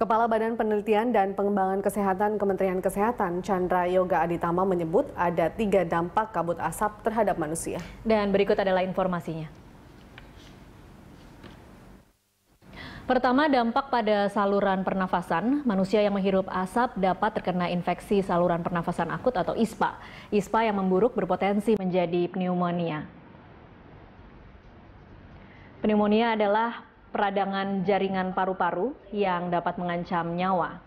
Kepala Badan Penelitian dan Pengembangan Kesehatan Kementerian Kesehatan Chandra Yoga Aditama menyebut ada tiga dampak kabut asap terhadap manusia. Dan berikut adalah informasinya. Pertama, dampak pada saluran pernafasan. Manusia yang menghirup asap dapat terkena infeksi saluran pernafasan akut atau ISPA. ISPA yang memburuk berpotensi menjadi pneumonia. Pneumonia adalah peradangan jaringan paru-paru yang dapat mengancam nyawa.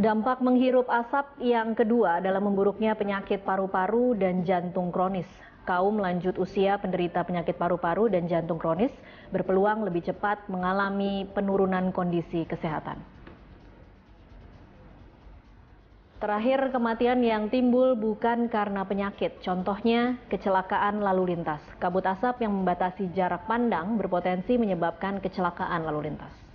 Dampak menghirup asap yang kedua dalam memburuknya penyakit paru-paru dan jantung kronis. Kaum lanjut usia penderita penyakit paru-paru dan jantung kronis berpeluang lebih cepat mengalami penurunan kondisi kesehatan. Terakhir, kematian yang timbul bukan karena penyakit. Contohnya, kecelakaan lalu lintas. Kabut asap yang membatasi jarak pandang berpotensi menyebabkan kecelakaan lalu lintas.